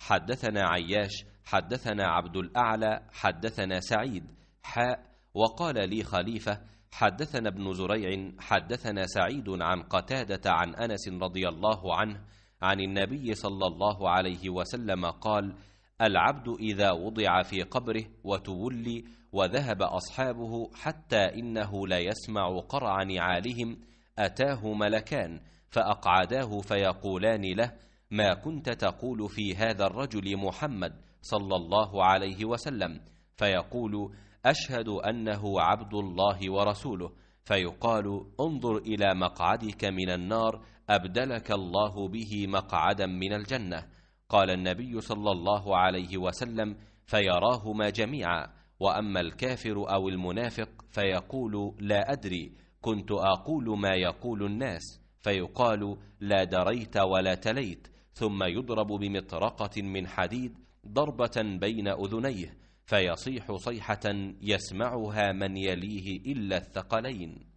حدثنا عياش حدثنا عبد الأعلى حدثنا سعيد حاء وقال لي خليفة حدثنا ابن زريع حدثنا سعيد عن قتادة عن أنس رضي الله عنه عن النبي صلى الله عليه وسلم قال العبد إذا وضع في قبره وتولي وذهب أصحابه حتى إنه لا يسمع قرع نعالهم أتاه ملكان فأقعداه فيقولان له ما كنت تقول في هذا الرجل محمد صلى الله عليه وسلم فيقول أشهد أنه عبد الله ورسوله فيقال انظر إلى مقعدك من النار أبدلك الله به مقعدا من الجنة قال النبي صلى الله عليه وسلم فيراهما جميعا وأما الكافر أو المنافق فيقول لا أدري كنت أقول ما يقول الناس فيقال لا دريت ولا تليت ثم يضرب بمطرقة من حديد ضربة بين أذنيه فيصيح صيحة يسمعها من يليه إلا الثقلين